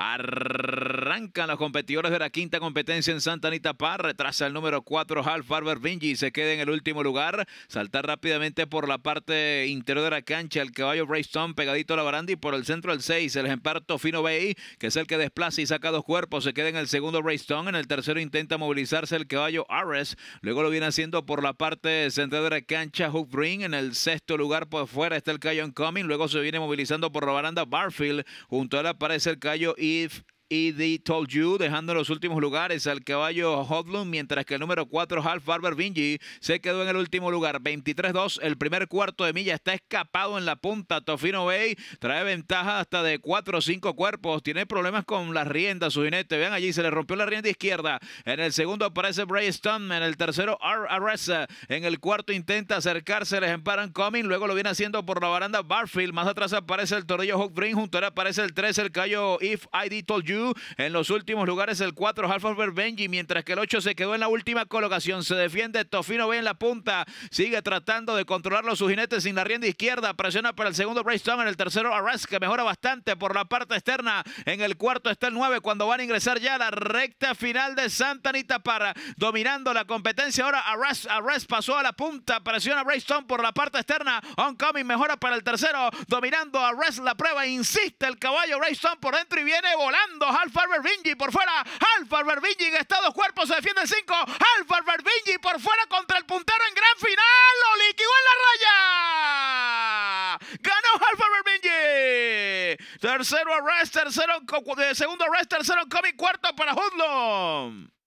Arr- Arrancan los competidores de la quinta competencia en Santa Anita Par. Retrasa el número 4, Hal Farber Vinci. Se queda en el último lugar. Saltar rápidamente por la parte interior de la cancha. El caballo Braystone pegadito a la baranda y por el centro el 6. El ejemplar Fino Bay, que es el que desplaza y saca dos cuerpos. Se queda en el segundo Braystone. En el tercero intenta movilizarse el caballo Ares. Luego lo viene haciendo por la parte central de la cancha Hook Bring, En el sexto lugar por fuera está el caballo Coming. Luego se viene movilizando por la baranda Barfield. Junto a él aparece el caballo Eve y Told You, dejando en los últimos lugares al caballo Hodlum, mientras que el número 4, Half Barber Vinci, se quedó en el último lugar. 23-2, el primer cuarto de milla está escapado en la punta. Tofino Bay trae ventaja hasta de 4 o 5 cuerpos. Tiene problemas con las riendas, su jinete. Vean allí, se le rompió la rienda izquierda. En el segundo aparece Bray Stone, en el tercero R. Arresa. En el cuarto intenta acercarse, les emparan Coming, luego lo viene haciendo por la baranda Barfield. Más atrás aparece el tornillo Hawk Green, junto a él aparece el 3, el callo If I Did Told You. En los últimos lugares el 4, Halford Benji, mientras que el 8 se quedó en la última colocación. Se defiende Tofino bien en la punta. Sigue tratando de controlarlo sus jinetes sin la rienda izquierda. Presiona para el segundo Stone, En el tercero que mejora bastante por la parte externa. En el cuarto está el 9 cuando van a ingresar ya a la recta final de Santa Anita para dominando la competencia. Ahora Arras, pasó a la punta. Presiona Braystone por la parte externa. Oncoming mejora para el tercero. Dominando a Arras la prueba. Insiste el caballo Stone por dentro y viene volando. Alfa Bermingi por fuera. Alfa Bermingi en Estados cuerpo se defiende el 5. Alfa Berbingi por fuera contra el puntero en gran final. Lo liquidó en la raya. Ganó Alfa Bermingi Tercero arrest, tercero, segundo arrest, tercero cuarto para Hoodlum.